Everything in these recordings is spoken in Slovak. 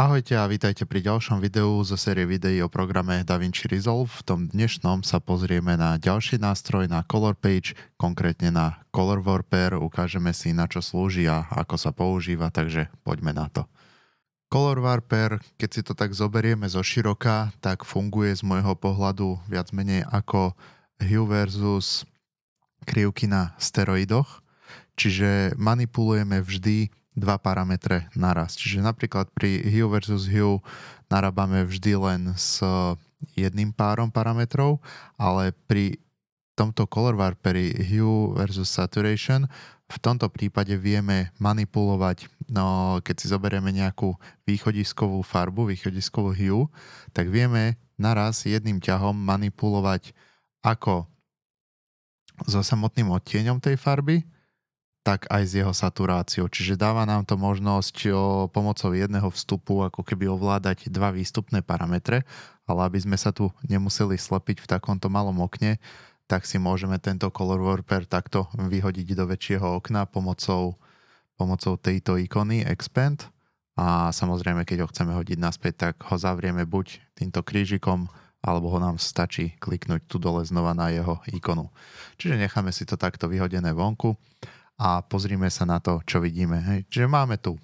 Ahojte a vítajte pri ďalšom videu zo série videí o programe DaVinci Resolve. V tom dnešnom sa pozrieme na ďalší nástroj na Color Page, konkrétne na Color Warper, ukážeme si na čo slúži a ako sa používa, takže poďme na to. Color Warper, keď si to tak zoberieme zo široka, tak funguje z môjho pohľadu viac menej ako hue versus krivky na steroidoch, čiže manipulujeme vždy dva parametre naraz. Čiže napríklad pri hue versus hue narábame vždy len s e, jedným párom parametrov, ale pri tomto color warperi hue versus saturation v tomto prípade vieme manipulovať, no keď si zoberieme nejakú východiskovú farbu, východiskovú hue, tak vieme naraz jedným ťahom manipulovať ako so samotným odtieňom tej farby, tak aj s jeho saturáciou. Čiže dáva nám to možnosť o, pomocou jedného vstupu ako keby ovládať dva výstupné parametre, ale aby sme sa tu nemuseli slepiť v takomto malom okne, tak si môžeme tento color warper takto vyhodiť do väčšieho okna pomocou, pomocou tejto ikony expand a samozrejme, keď ho chceme hodiť naspäť, tak ho zavrieme buď týmto krížikom, alebo ho nám stačí kliknúť tu dole znova na jeho ikonu. Čiže necháme si to takto vyhodené vonku a pozrime sa na to, čo vidíme. Hej. Čiže máme tu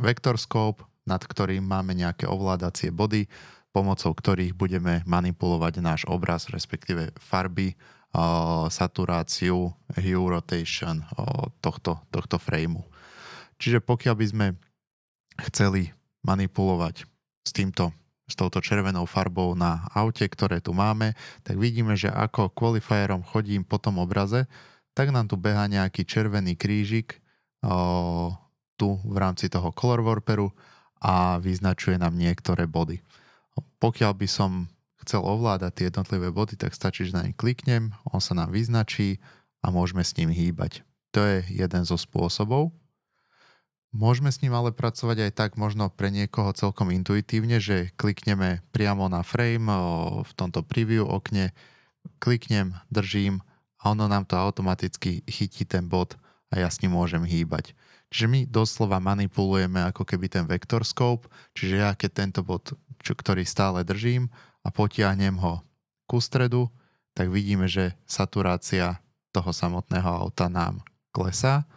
vektorskop, nad ktorým máme nejaké ovládacie body, pomocou ktorých budeme manipulovať náš obraz, respektíve farby, saturáciu, hue rotation tohto, tohto frameu. Čiže pokiaľ by sme chceli manipulovať s týmto s touto červenou farbou na aute, ktoré tu máme, tak vidíme, že ako qualifierom chodím po tom obraze, tak nám tu beha nejaký červený krížik o, tu v rámci toho color warperu a vyznačuje nám niektoré body. Pokiaľ by som chcel ovládať tie jednotlivé body, tak stačí, že na ne kliknem, on sa nám vyznačí a môžeme s ním hýbať. To je jeden zo spôsobov. Môžeme s ním ale pracovať aj tak možno pre niekoho celkom intuitívne, že klikneme priamo na frame v tomto preview okne, kliknem, držím a ono nám to automaticky chytí ten bod a ja s ním môžem hýbať. Čiže my doslova manipulujeme ako keby ten vektor scope, čiže ja keď tento bod, čo, ktorý stále držím a potiahnem ho ku stredu, tak vidíme, že saturácia toho samotného auta nám klesá,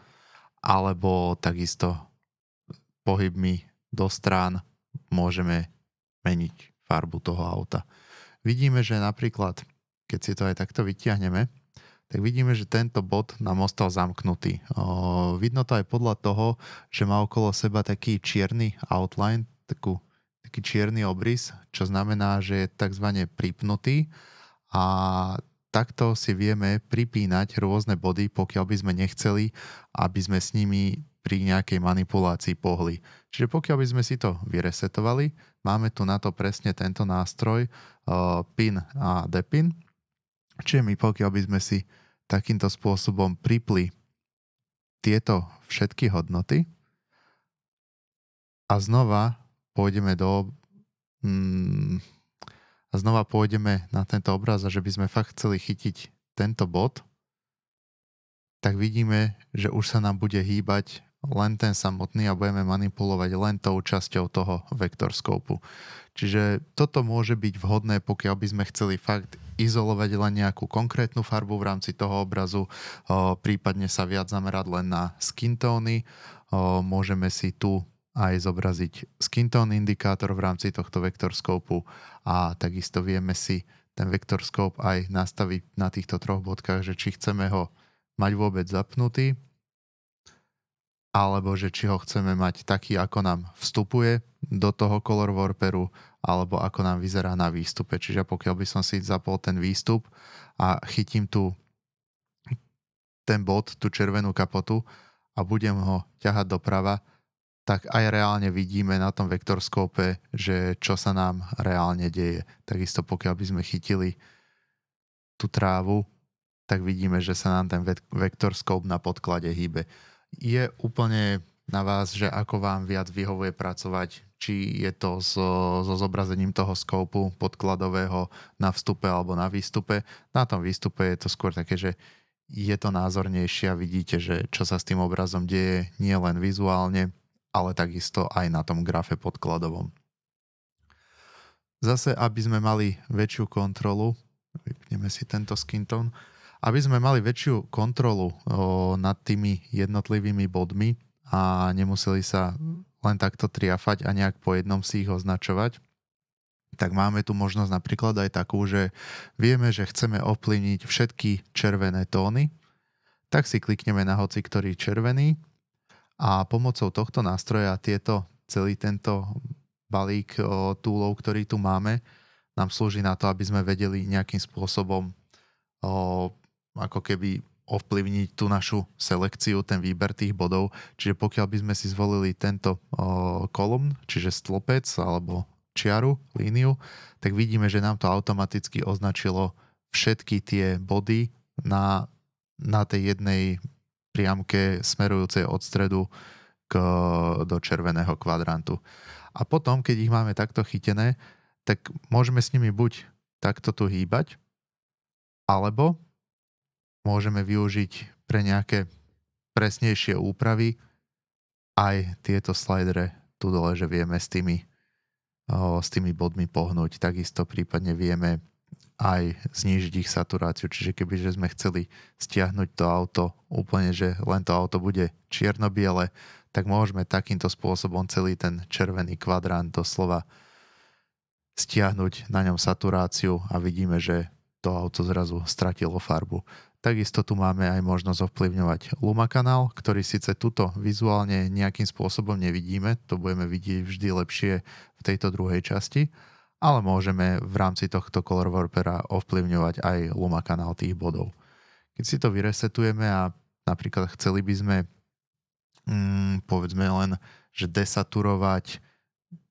alebo takisto pohybmi do strán môžeme meniť farbu toho auta. Vidíme, že napríklad, keď si to aj takto vytiahneme, tak vidíme, že tento bod nám ostal zamknutý. vidno to aj podľa toho, že má okolo seba taký čierny outline, takú, taký čierny obrys, čo znamená, že je tzv. pripnutý a takto si vieme pripínať rôzne body, pokiaľ by sme nechceli, aby sme s nimi pri nejakej manipulácii pohli. Čiže pokiaľ by sme si to vyresetovali, máme tu na to presne tento nástroj uh, PIN a DEPIN, Čiže my pokiaľ by sme si takýmto spôsobom pripli tieto všetky hodnoty a znova pôjdeme do... Mm, a znova pôjdeme na tento obraz a že by sme fakt chceli chytiť tento bod, tak vidíme, že už sa nám bude hýbať len ten samotný a budeme manipulovať len tou časťou toho vektorskoupu. Čiže toto môže byť vhodné, pokiaľ by sme chceli fakt izolovať len nejakú konkrétnu farbu v rámci toho obrazu, prípadne sa viac zamerať len na skin tóny. Môžeme si tu aj zobraziť skin tone indikátor v rámci tohto vektorskoupu a takisto vieme si ten vektorskop aj nastaviť na týchto troch bodkách, že či chceme ho mať vôbec zapnutý, alebo že či ho chceme mať taký, ako nám vstupuje do toho color warperu, alebo ako nám vyzerá na výstupe. Čiže pokiaľ by som si zapol ten výstup a chytím tu ten bod, tú červenú kapotu a budem ho ťahať doprava, tak aj reálne vidíme na tom vektorskope, že čo sa nám reálne deje. Takisto pokiaľ by sme chytili tú trávu, tak vidíme, že sa nám ten vektorskop na podklade hýbe je úplne na vás, že ako vám viac vyhovuje pracovať, či je to so, so zobrazením toho skopu podkladového na vstupe alebo na výstupe. Na tom výstupe je to skôr také, že je to názornejšie a vidíte, že čo sa s tým obrazom deje nie len vizuálne, ale takisto aj na tom grafe podkladovom. Zase, aby sme mali väčšiu kontrolu, vypneme si tento tone, aby sme mali väčšiu kontrolu o, nad tými jednotlivými bodmi a nemuseli sa len takto triafať a nejak po jednom si ich označovať, tak máme tu možnosť napríklad aj takú, že vieme, že chceme ovplyvniť všetky červené tóny, tak si klikneme na hoci ktorý červený a pomocou tohto nástroja tieto, celý tento balík o, túlov, ktorý tu máme, nám slúži na to, aby sme vedeli nejakým spôsobom o, ako keby ovplyvniť tú našu selekciu, ten výber tých bodov. Čiže pokiaľ by sme si zvolili tento o, kolumn, čiže stlopec alebo čiaru, líniu, tak vidíme, že nám to automaticky označilo všetky tie body na, na tej jednej priamke smerujúcej od stredu k, do červeného kvadrantu. A potom, keď ich máme takto chytené, tak môžeme s nimi buď takto tu hýbať, alebo môžeme využiť pre nejaké presnejšie úpravy aj tieto slidery tu dole, že vieme s tými, o, s tými bodmi pohnúť. Takisto prípadne vieme aj znížiť ich saturáciu. Čiže keby že sme chceli stiahnuť to auto úplne, že len to auto bude čierno-biele, tak môžeme takýmto spôsobom celý ten červený kvadrant doslova stiahnuť na ňom saturáciu a vidíme, že to auto zrazu stratilo farbu. Takisto tu máme aj možnosť ovplyvňovať Luma kanál, ktorý síce tuto vizuálne nejakým spôsobom nevidíme, to budeme vidieť vždy lepšie v tejto druhej časti, ale môžeme v rámci tohto color warpera ovplyvňovať aj Luma kanál tých bodov. Keď si to vyresetujeme a napríklad chceli by sme mm, povedzme len, že desaturovať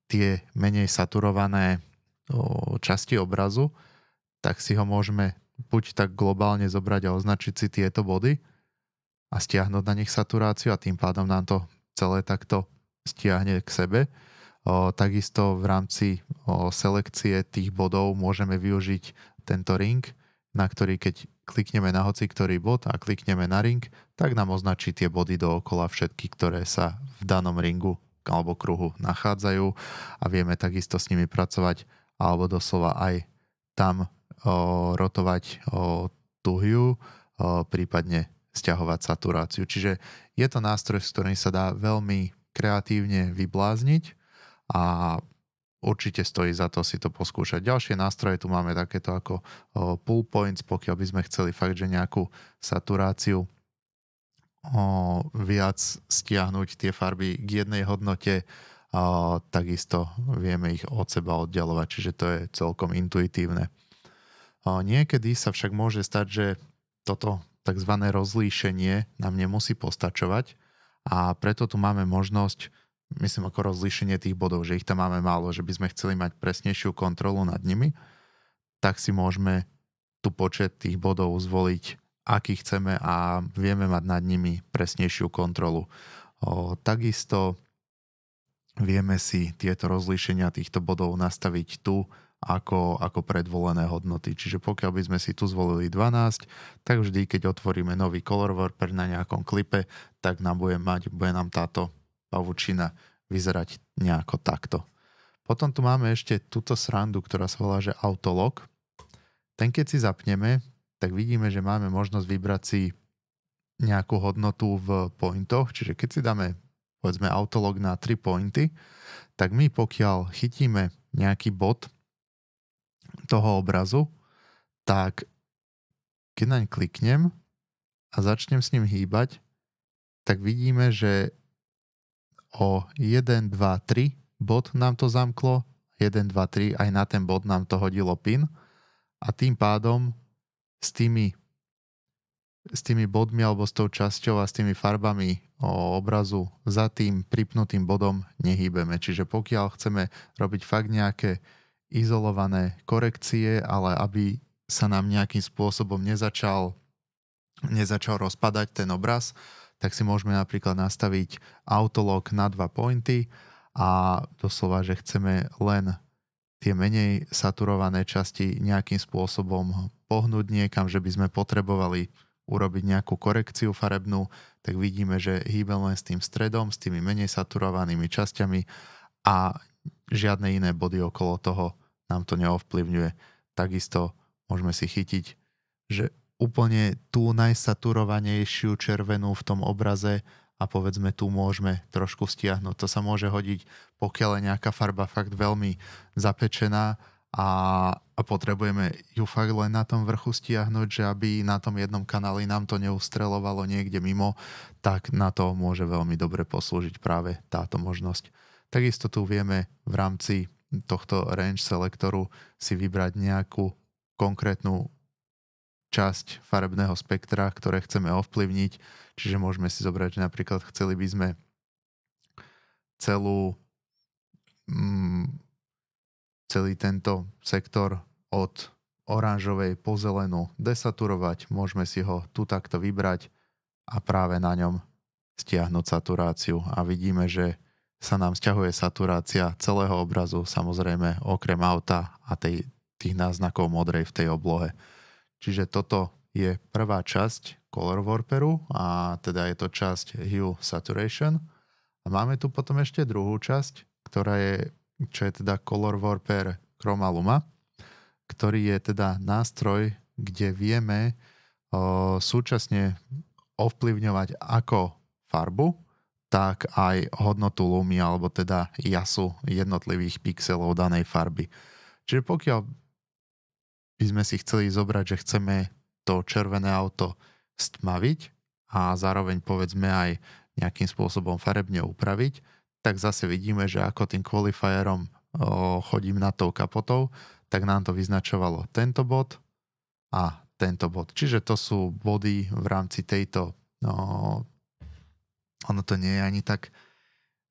tie menej saturované o, časti obrazu, tak si ho môžeme buď tak globálne zobrať a označiť si tieto body a stiahnuť na nich saturáciu a tým pádom nám to celé takto stiahne k sebe. O, takisto v rámci o, selekcie tých bodov môžeme využiť tento ring, na ktorý keď klikneme na hoci ktorý bod a klikneme na ring, tak nám označí tie body dookola všetky, ktoré sa v danom ringu alebo kruhu nachádzajú a vieme takisto s nimi pracovať alebo doslova aj tam, rotovať tuhiu, prípadne stiahovať saturáciu. Čiže je to nástroj, s ktorým sa dá veľmi kreatívne vyblázniť a určite stojí za to si to poskúšať. Ďalšie nástroje tu máme takéto ako pull points, pokiaľ by sme chceli fakt, že nejakú saturáciu o, viac stiahnuť tie farby k jednej hodnote, o, takisto vieme ich od seba oddelovať, čiže to je celkom intuitívne. Niekedy sa však môže stať, že toto tzv. rozlíšenie nám nemusí postačovať a preto tu máme možnosť, myslím ako rozlíšenie tých bodov, že ich tam máme málo, že by sme chceli mať presnejšiu kontrolu nad nimi, tak si môžeme tu počet tých bodov zvoliť, aký chceme a vieme mať nad nimi presnejšiu kontrolu. O, takisto vieme si tieto rozlíšenia týchto bodov nastaviť tu, ako, ako predvolené hodnoty. Čiže pokiaľ by sme si tu zvolili 12, tak vždy, keď otvoríme nový color warper na nejakom klipe, tak nám bude, mať, bude nám táto pavučina vyzerať nejako takto. Potom tu máme ešte túto srandu, ktorá sa volá, že autolog. Ten keď si zapneme, tak vidíme, že máme možnosť vybrať si nejakú hodnotu v pointoch, čiže keď si dáme povedzme autolog na 3 pointy, tak my pokiaľ chytíme nejaký bod, toho obrazu, tak keď naň kliknem a začnem s ním hýbať, tak vidíme, že o 1, 2, 3 bod nám to zamklo, 1, 2, 3, aj na ten bod nám to hodilo pin a tým pádom s tými, s tými bodmi alebo s tou časťou a s tými farbami o obrazu za tým pripnutým bodom nehýbeme. Čiže pokiaľ chceme robiť fakt nejaké izolované korekcie, ale aby sa nám nejakým spôsobom nezačal, nezačal rozpadať ten obraz, tak si môžeme napríklad nastaviť autolog na dva pointy a doslova, že chceme len tie menej saturované časti nejakým spôsobom pohnúť niekam, že by sme potrebovali urobiť nejakú korekciu farebnú, tak vidíme, že hýbe len s tým stredom, s tými menej saturovanými časťami a žiadne iné body okolo toho nám to neovplyvňuje. Takisto môžeme si chytiť, že úplne tú najsaturovanejšiu červenú v tom obraze a povedzme tu môžeme trošku stiahnuť. To sa môže hodiť, pokiaľ je nejaká farba fakt veľmi zapečená a, a potrebujeme ju fakt len na tom vrchu stiahnuť, že aby na tom jednom kanáli nám to neustrelovalo niekde mimo, tak na to môže veľmi dobre poslúžiť práve táto možnosť. Takisto tu vieme v rámci tohto range selektoru si vybrať nejakú konkrétnu časť farebného spektra, ktoré chceme ovplyvniť. Čiže môžeme si zobrať, že napríklad chceli by sme celú, mm, celý tento sektor od oranžovej po zelenú desaturovať. Môžeme si ho tu takto vybrať a práve na ňom stiahnuť saturáciu. A vidíme, že sa nám sťahuje saturácia celého obrazu, samozrejme okrem auta a tej, tých náznakov modrej v tej oblohe. Čiže toto je prvá časť Color Warperu a teda je to časť Hue Saturation. A máme tu potom ešte druhú časť, ktorá je, čo je teda Color Warper Chroma Luma, ktorý je teda nástroj, kde vieme o, súčasne ovplyvňovať ako farbu, tak aj hodnotu lumy alebo teda jasu jednotlivých pixelov danej farby. Čiže pokiaľ by sme si chceli zobrať, že chceme to červené auto stmaviť a zároveň povedzme aj nejakým spôsobom farebne upraviť, tak zase vidíme, že ako tým qualifierom chodím nad tou kapotou, tak nám to vyznačovalo tento bod a tento bod. Čiže to sú body v rámci tejto no, ono to nie je ani tak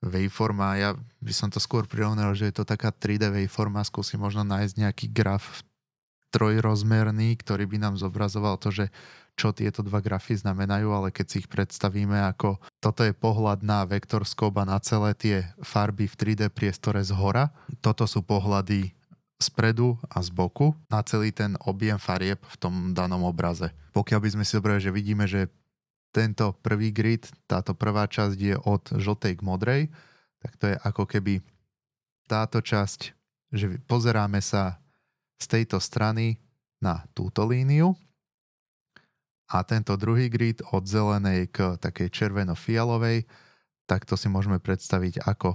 waveforma, ja by som to skôr prirovnal, že je to taká 3D waveforma, skúsi možno nájsť nejaký graf trojrozmerný, ktorý by nám zobrazoval to, že čo tieto dva grafy znamenajú, ale keď si ich predstavíme ako toto je pohľad na vektor skoba na celé tie farby v 3D priestore z hora, toto sú pohľady spredu a z boku na celý ten objem farieb v tom danom obraze. Pokiaľ by sme si dobrali, že vidíme, že tento prvý grid, táto prvá časť je od žltej k modrej, tak to je ako keby táto časť, že pozeráme sa z tejto strany na túto líniu a tento druhý grid od zelenej k takej červeno-fialovej, tak to si môžeme predstaviť ako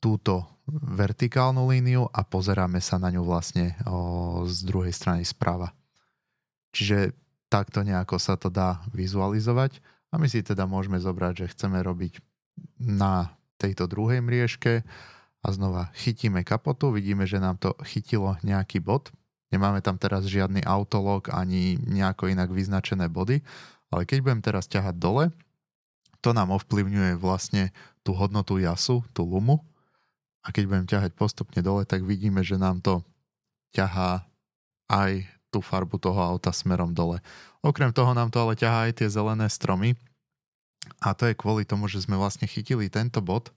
túto vertikálnu líniu a pozeráme sa na ňu vlastne o, z druhej strany sprava. Čiže takto nejako sa to dá vizualizovať a my si teda môžeme zobrať, že chceme robiť na tejto druhej mriežke a znova chytíme kapotu, vidíme, že nám to chytilo nejaký bod. Nemáme tam teraz žiadny autolog ani nejako inak vyznačené body, ale keď budem teraz ťahať dole, to nám ovplyvňuje vlastne tú hodnotu jasu, tú lumu. A keď budem ťahať postupne dole, tak vidíme, že nám to ťahá aj tú farbu toho auta smerom dole. Okrem toho nám to ale ťahá aj tie zelené stromy a to je kvôli tomu, že sme vlastne chytili tento bod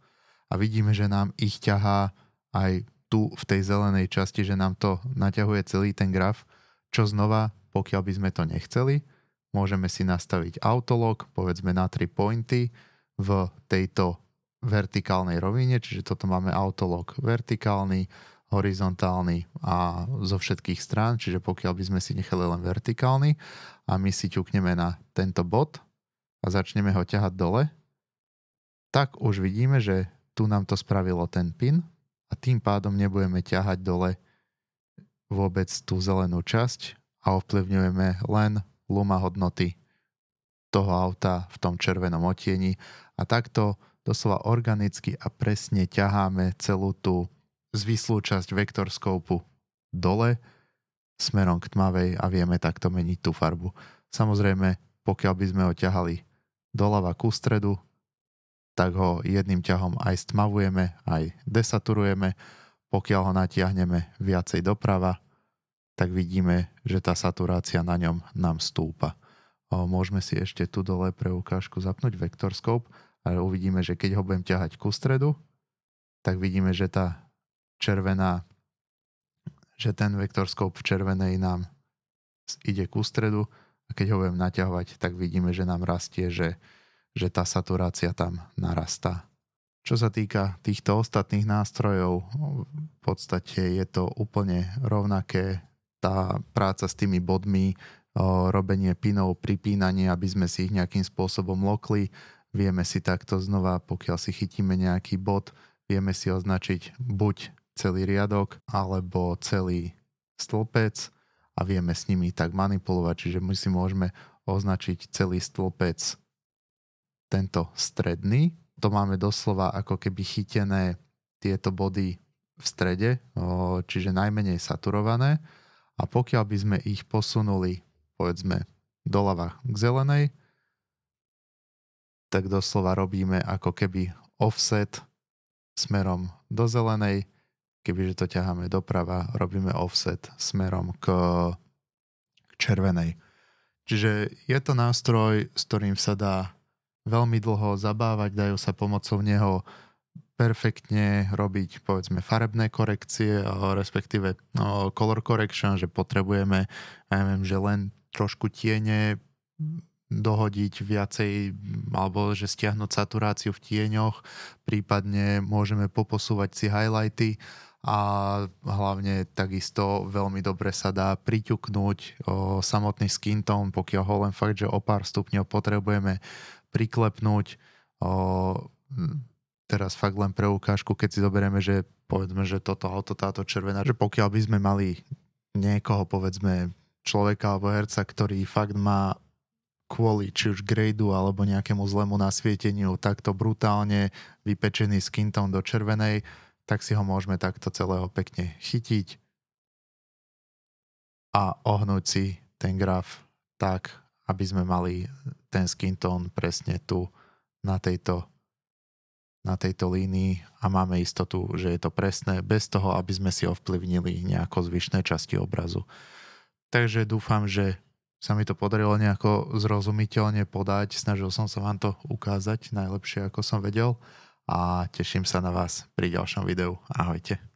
a vidíme, že nám ich ťahá aj tu v tej zelenej časti, že nám to naťahuje celý ten graf, čo znova, pokiaľ by sme to nechceli, môžeme si nastaviť autolog, povedzme na 3 pointy v tejto vertikálnej rovine, čiže toto máme autolog vertikálny, horizontálny a zo všetkých strán, čiže pokiaľ by sme si nechali len vertikálny a my si ťukneme na tento bod a začneme ho ťahať dole, tak už vidíme, že tu nám to spravilo ten pin a tým pádom nebudeme ťahať dole vôbec tú zelenú časť a ovplyvňujeme len luma hodnoty toho auta v tom červenom otieni a takto doslova organicky a presne ťaháme celú tú zvislú časť vektorskoupu dole smerom k tmavej a vieme takto meniť tú farbu. Samozrejme, pokiaľ by sme ho ťahali doľava ku stredu, tak ho jedným ťahom aj stmavujeme, aj desaturujeme. Pokiaľ ho natiahneme viacej doprava, tak vidíme, že tá saturácia na ňom nám stúpa. Môžeme si ešte tu dole pre ukážku zapnúť vektorskop, ale uvidíme, že keď ho budem ťahať ku stredu, tak vidíme, že tá červená, že ten vektorskop v červenej nám ide ku stredu a keď ho budem naťahovať, tak vidíme, že nám rastie, že, že tá saturácia tam narastá. Čo sa týka týchto ostatných nástrojov, v podstate je to úplne rovnaké. Tá práca s tými bodmi, robenie pinov, pripínanie, aby sme si ich nejakým spôsobom lokli, vieme si takto znova, pokiaľ si chytíme nejaký bod, vieme si označiť buď celý riadok alebo celý stĺpec a vieme s nimi tak manipulovať, čiže my si môžeme označiť celý stĺpec tento stredný. To máme doslova ako keby chytené tieto body v strede, čiže najmenej saturované a pokiaľ by sme ich posunuli povedzme doľava k zelenej, tak doslova robíme ako keby offset smerom do zelenej kebyže to ťaháme doprava, robíme offset smerom k, červenej. Čiže je to nástroj, s ktorým sa dá veľmi dlho zabávať, dajú sa pomocou neho perfektne robiť povedzme farebné korekcie, respektíve no, color correction, že potrebujeme, ja viem, že len trošku tiene dohodiť viacej alebo že stiahnuť saturáciu v tieňoch, prípadne môžeme poposúvať si highlighty a hlavne takisto veľmi dobre sa dá priťuknúť o, samotný skin tone, pokiaľ ho len fakt, že o pár stupňov potrebujeme priklepnúť. O, teraz fakt len pre ukážku, keď si zoberieme, že povedzme, že toto auto, táto červená, že pokiaľ by sme mali niekoho, povedzme, človeka alebo herca, ktorý fakt má kvôli či už gradu alebo nejakému zlému nasvieteniu takto brutálne vypečený skin tone do červenej, tak si ho môžeme takto celého pekne chytiť a ohnúť si ten graf tak, aby sme mali ten skin tone presne tu na tejto, na tejto línii a máme istotu, že je to presné, bez toho, aby sme si ovplyvnili nejako zvyšné časti obrazu. Takže dúfam, že sa mi to podarilo nejako zrozumiteľne podať. Snažil som sa vám to ukázať najlepšie, ako som vedel a teším sa na vás pri ďalšom videu. Ahojte.